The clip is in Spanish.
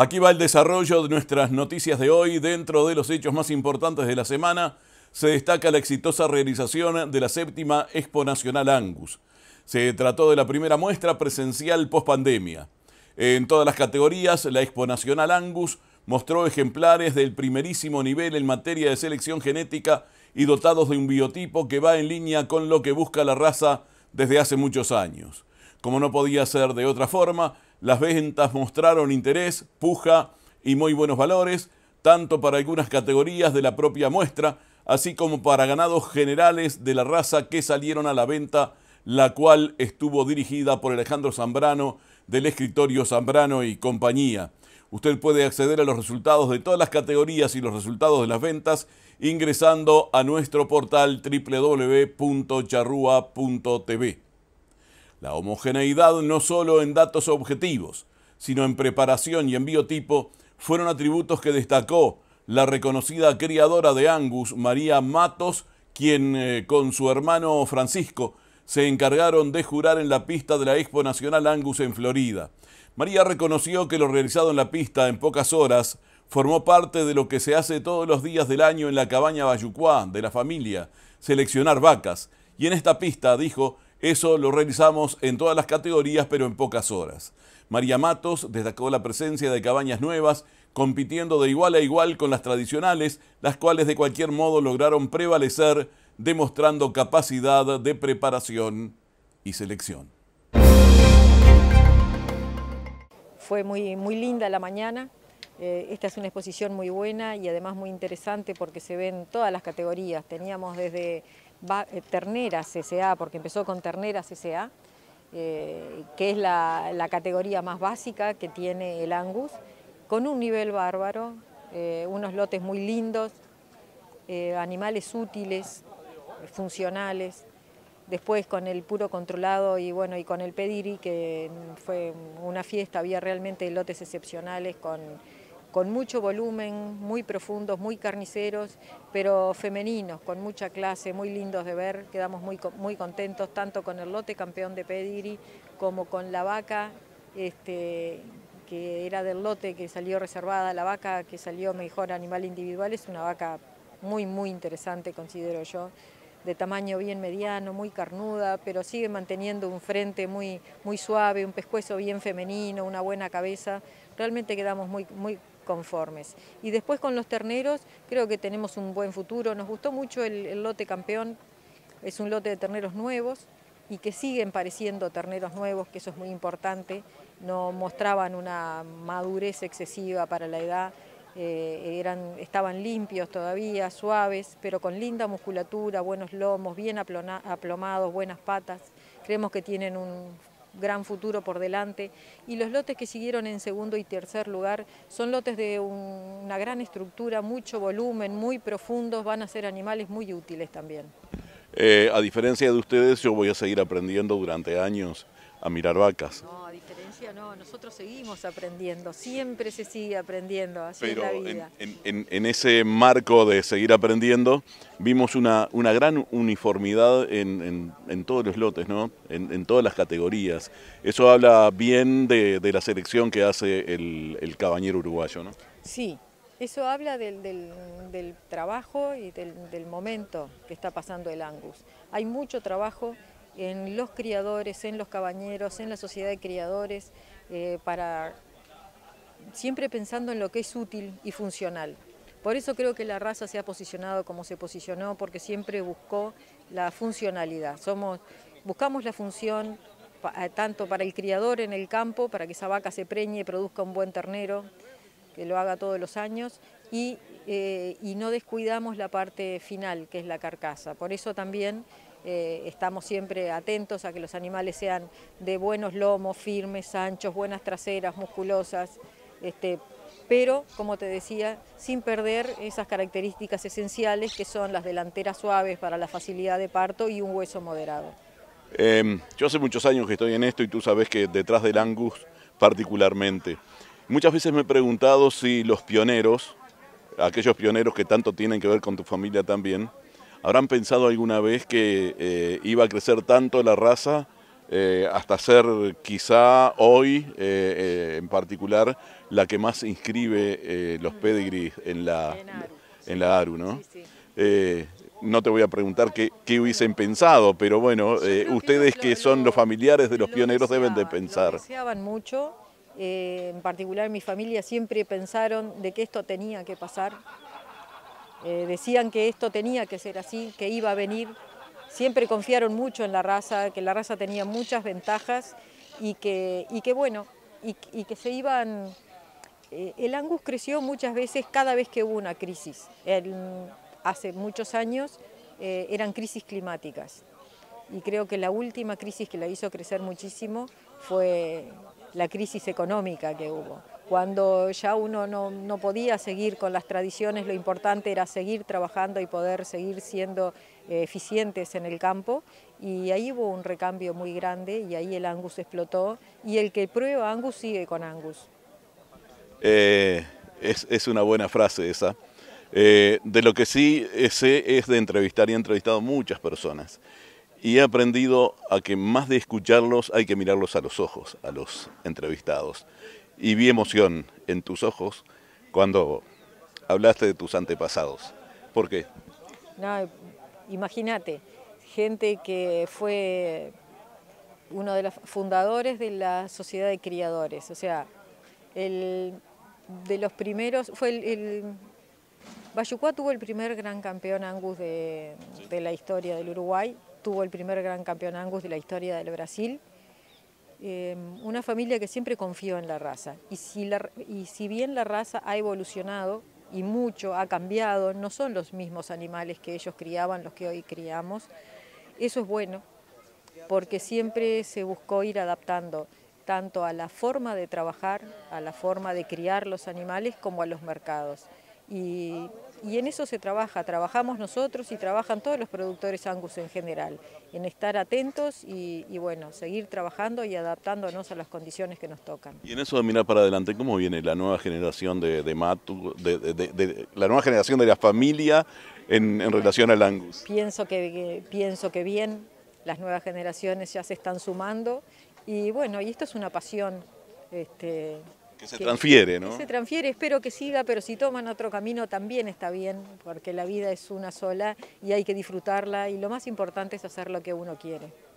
Aquí va el desarrollo de nuestras noticias de hoy. Dentro de los hechos más importantes de la semana, se destaca la exitosa realización de la séptima Expo Nacional Angus. Se trató de la primera muestra presencial post pandemia. En todas las categorías, la Expo Nacional Angus mostró ejemplares del primerísimo nivel en materia de selección genética y dotados de un biotipo que va en línea con lo que busca la raza desde hace muchos años. Como no podía ser de otra forma, las ventas mostraron interés, puja y muy buenos valores, tanto para algunas categorías de la propia muestra, así como para ganados generales de la raza que salieron a la venta, la cual estuvo dirigida por Alejandro Zambrano del escritorio Zambrano y compañía. Usted puede acceder a los resultados de todas las categorías y los resultados de las ventas ingresando a nuestro portal www.charrua.tv. La homogeneidad no solo en datos objetivos, sino en preparación y en biotipo fueron atributos que destacó la reconocida criadora de Angus, María Matos, quien eh, con su hermano Francisco se encargaron de jurar en la pista de la Expo Nacional Angus en Florida. María reconoció que lo realizado en la pista en pocas horas formó parte de lo que se hace todos los días del año en la cabaña Bayucuá de la familia, seleccionar vacas. Y en esta pista, dijo, eso lo realizamos en todas las categorías, pero en pocas horas. María Matos destacó la presencia de cabañas nuevas, compitiendo de igual a igual con las tradicionales, las cuales de cualquier modo lograron prevalecer, demostrando capacidad de preparación y selección. Fue muy, muy linda la mañana, eh, esta es una exposición muy buena y además muy interesante porque se ven todas las categorías. Teníamos desde eh, terneras S.A., porque empezó con terneras S.A., eh, que es la, categoría más básica que tiene el Angus, con un nivel bárbaro, unos lotes muy lindos, animales útiles, funcionales, después con el puro controlado y bueno y con el pediri que fue una fiesta había realmente lotes excepcionales con con mucho volumen, muy profundos, muy carniceros, pero femeninos, con mucha clase, muy lindos de ver, quedamos muy, muy contentos tanto con el lote campeón de Pediri como con la vaca, este, que era del lote que salió reservada, la vaca que salió mejor animal individual, es una vaca muy, muy interesante, considero yo, de tamaño bien mediano, muy carnuda, pero sigue manteniendo un frente muy, muy suave, un pescuezo bien femenino, una buena cabeza. Realmente quedamos muy, muy conformes. Y después con los terneros creo que tenemos un buen futuro. Nos gustó mucho el, lote campeón, es un lote de terneros nuevos y que siguen pareciendo terneros nuevos, que eso es muy importante. No mostraban una madurez excesiva para la edad, eh, eran, estaban limpios todavía, suaves, pero con linda musculatura, buenos lomos, bien aplomados, buenas patas. Creemos que tienen un gran futuro por delante y los lotes que siguieron en segundo y tercer lugar son lotes de una gran estructura, mucho volumen, muy profundos, van a ser animales muy útiles también. Eh, a diferencia de ustedes, yo voy a seguir aprendiendo durante años a mirar vacas no, nosotros seguimos aprendiendo, siempre se sigue aprendiendo, así la vida. En, en, en, ese marco de seguir aprendiendo, vimos una, una gran uniformidad en, en, todos los lotes, ¿no? en, todas las categorías. Eso habla bien de, de la selección que hace el, el, cabañero uruguayo, ¿no? Sí, eso habla del, del, del trabajo y del, del momento que está pasando el Angus. Hay mucho trabajo en los criadores, en los cabañeros, en la sociedad de criadores, eh, para siempre pensando en lo que es útil y funcional. Por eso creo que la raza se ha posicionado como se posicionó, porque siempre buscó la funcionalidad. Somos, buscamos la función eh, tanto para el criador en el campo, para que esa vaca se preñe y produzca un buen ternero, que lo haga todos los años, y, eh, y no descuidamos la parte final, que es la carcasa. Por eso también eh, estamos siempre atentos a que los animales sean de buenos lomos, firmes, anchos, buenas traseras, musculosas, este, pero, como te decía, sin perder esas características esenciales que son las delanteras suaves para la facilidad de parto y un hueso moderado. Em, yo hace muchos años que estoy en esto y tú sabes que detrás del Angus particularmente. Muchas veces me he preguntado si los pioneros, aquellos pioneros que tanto tienen que ver con tu familia también, ¿Habrán pensado alguna vez que eh, iba a crecer tanto la raza eh, hasta ser quizá hoy eh, en particular la que más inscribe los Pedigris en la, en la ARU? ¿no? no te voy a preguntar qué, hubiesen pensado, pero bueno, ustedes que son los familiares de los pioneros deben de pensar. Lo deseaban mucho, en particular mi familia siempre pensaron de que esto tenía que pasar, eh, decían que esto tenía que ser así, que iba a venir. Siempre confiaron mucho en la raza, que la raza tenía muchas ventajas y que, bueno, y, que se iban... Eh, el Angus creció muchas veces cada vez que hubo una crisis. hace muchos años eh, eran crisis climáticas y creo que la última crisis que la hizo crecer muchísimo fue la crisis económica que hubo. Cuando ya uno no, podía seguir con las tradiciones, lo importante era seguir trabajando y poder seguir siendo eh, eficientes en el campo y ahí hubo un recambio muy grande y ahí el Angus explotó y el que prueba Angus sigue con Angus. Eh, es, una buena frase esa. Eh, de lo que sí sé es de entrevistar y he entrevistado muchas personas y he aprendido a que más de escucharlos hay que mirarlos a los ojos, a los entrevistados. Y vi emoción en tus ojos cuando hablaste de tus antepasados. ¿Por qué? imagínate, gente que fue uno de los fundadores de la Sociedad de Criadores, o sea, el, de los primeros, fue el Bayucua tuvo el primer gran campeón Angus de, la historia del Uruguay, tuvo el primer gran campeón Angus de la historia del Brasil. Em, una familia que siempre confió en la raza. y si bien la raza ha evolucionado y mucho ha cambiado, no son los mismos animales que ellos criaban, los que hoy criamos, eso es bueno, porque siempre se buscó ir adaptando tanto a la forma de trabajar, a la forma de criar los animales, como a los mercados. Y, en eso se trabaja, trabajamos nosotros y trabajan todos los productores angus en general, en estar atentos y, bueno, seguir trabajando y adaptándonos a las condiciones que nos tocan. Y en eso de mirar para adelante, ¿cómo viene la nueva generación de, de Matu, de, la nueva generación de la familia en, relación al angus? Pienso que, pienso que bien, las nuevas generaciones ya se están sumando y bueno, y esto es una pasión. Este, que se transfiere, ¿no? se transfiere, espero que siga, pero si toman otro camino también está bien, porque la vida es una sola y hay que disfrutarla y lo más importante es hacer lo que uno quiere.